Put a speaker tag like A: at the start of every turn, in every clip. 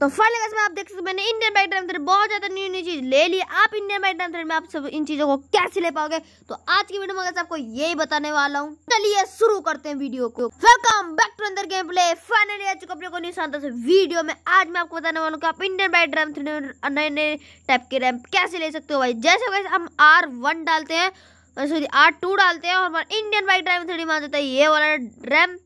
A: तो फाइनल कैसे आप देख सकते मैंने इंडियन बाइक ड्राइव थ्रेड बहुत ज़्यादा न्यू न्यू चीज़ ले ली आप इंडियन बाइक टाइम थ्रेड में आप सब इन चीज़ों को कैसे ले पाओगे तो आज की वीडियो में आपको यही बताने वाला हूँ चलिए शुरू करते हैं वीडियो को वेलकम बैक टू अंदर गेम प्ले फाइनली आ चुका को से वीडियो में आज मैं आपको बताने वाला हूँ आप इंडियन बाइक ड्राइव थ्रेड में नए नए टाइप के रैम कैसे ले सकते हो भाई जैसे वैसे हम आर वन डालते हैं सॉरी आर टू डालते हैं और हमारा इंडियन बाइक ड्राइव थ्रेड में आ जाता है ये वाला रैम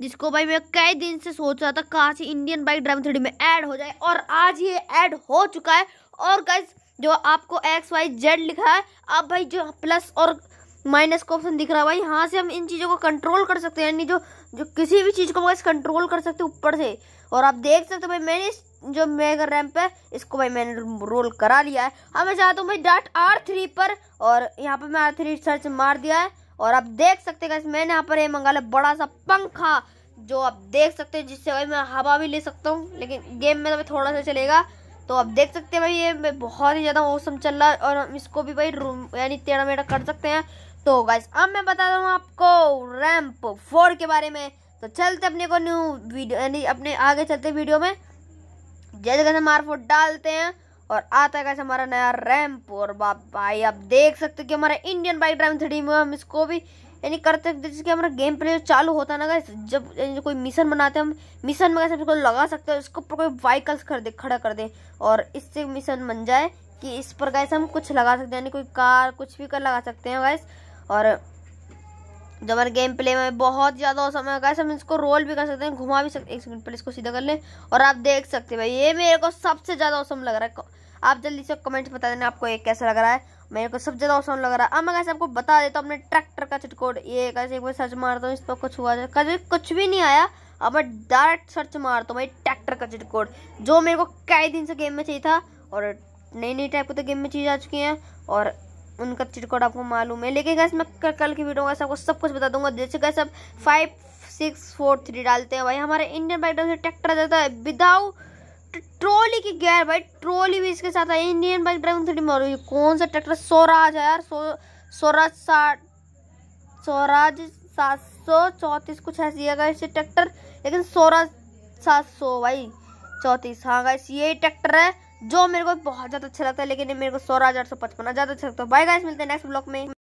A: जिसको भाई मैं कई दिन से सोच रहा था कहाँ से इंडियन बाइक ड्राइविंग थ्री में ऐड हो जाए और आज ये ऐड हो चुका है और गाइज जो आपको एक्स वाई जेड लिखा है अब भाई जो प्लस और माइनस का ऑप्शन दिख रहा है भाई यहाँ से हम इन चीज़ों को कंट्रोल कर सकते हैं यानी जो जो किसी भी चीज़ को हम कंट्रोल कर सकते हैं ऊपर से और आप देख सकते हो भाई मैंने जो मेगा रैम्प है इसको भाई मैंने रोल करा लिया है अब मैं चाहता हूँ भाई डॉट आर थ्री पर और यहाँ पर मैं आर थ्री सर्च मार दिया है और आप देख सकते हैं मैंने यहाँ पर ये मंगा लिया बड़ा सा पंखा जो आप देख सकते हैं जिससे भाई मैं हवा भी ले सकता हूँ लेकिन गेम में तो थोड़ा सा चलेगा तो आप देख सकते हैं भाई ये बहुत ही ज़्यादा मौसम चल रहा है और हम इसको भी भाई रूम यानी टेढ़ा मेढ़ा कर सकते हैं तो गाइस अब मैं बता रहा हूँ आपको रैम्प फोर के बारे में तो चलते अपने को न्यू वीडियो यानी अपने आगे चलते वीडियो में जैसे जैसे हम आर डालते हैं और आता है कैसे हमारा नया रैम्प और बाप भाई आप देख सकते हो कि हमारा इंडियन बाइक ड्राइविंग थ्री में हम इसको भी यानी करते जिसके हमारा गेम प्ले चालू होता है ना जब कोई मिशन बनाते हैं हम मिशन में कैसे इसको लगा सकते हैं इसको ऊपर कोई व्हीकल्स कर दे खड़ा कर दे और इससे मिशन बन जाए कि इस पर कैसे हम कुछ लगा सकते हैं यानी कोई कार कुछ भी कर लगा सकते हैं गैस और जो हमारे गेम प्ले में बहुत ज़्यादा औसम समय गाइस हम इसको रोल भी कर सकते हैं घुमा भी सकते हैं एक सेकंड पहले इसको सीधा कर लें और आप देख सकते हैं भाई ये मेरे को सबसे ज़्यादा औसम लग रहा है आप जल्दी से कमेंट बता देना आपको ये कैसा लग रहा है मेरे को सबसे ज़्यादा औसम लग रहा है अब मैं कैसे आपको बता देता हूँ अपने ट्रैक्टर का चिटकोड ये कैसे एक बार सर्च मारता हूँ इस पर कुछ हुआ कैसे कुछ भी नहीं आया अब मैं डायरेक्ट सर्च मारता हूँ भाई ट्रैक्टर का चिटकोड जो मेरे को कई दिन से गेम में चाहिए था और नई नई टाइप की तो गेम में चीज़ आ चुकी हैं और उनका कोड आपको मालूम है लेकिन गैस मैं कल की वीडियो में आपको सब कुछ बता दूंगा जैसे गैस अब फाइव सिक्स फोर थ्री डालते हैं भाई हमारे इंडियन बाइक से ट्रैक्टर जाता है विदाउट ट्रॉली की गैर भाई ट्रॉली भी इसके साथ है इंडियन बाइक ड्राइवर थोड़ी मारू कौन सा ट्रैक्टर स्वराज है यार स्वराज साठ स्वराज सात सौ चौंतीस कुछ ऐसी है गाइस ट्रैक्टर लेकिन सोलह सात सौ भाई चौंतीस हाँ गाइस यही ट्रैक्टर है जो मेरे को बहुत ज़्यादा अच्छा लगता है लेकिन मेरे को सोलह हज़ार सौ पचपन ज़्यादा अच्छा लगता है बाय गाइस मिलते हैं नेक्स्ट ब्लॉग में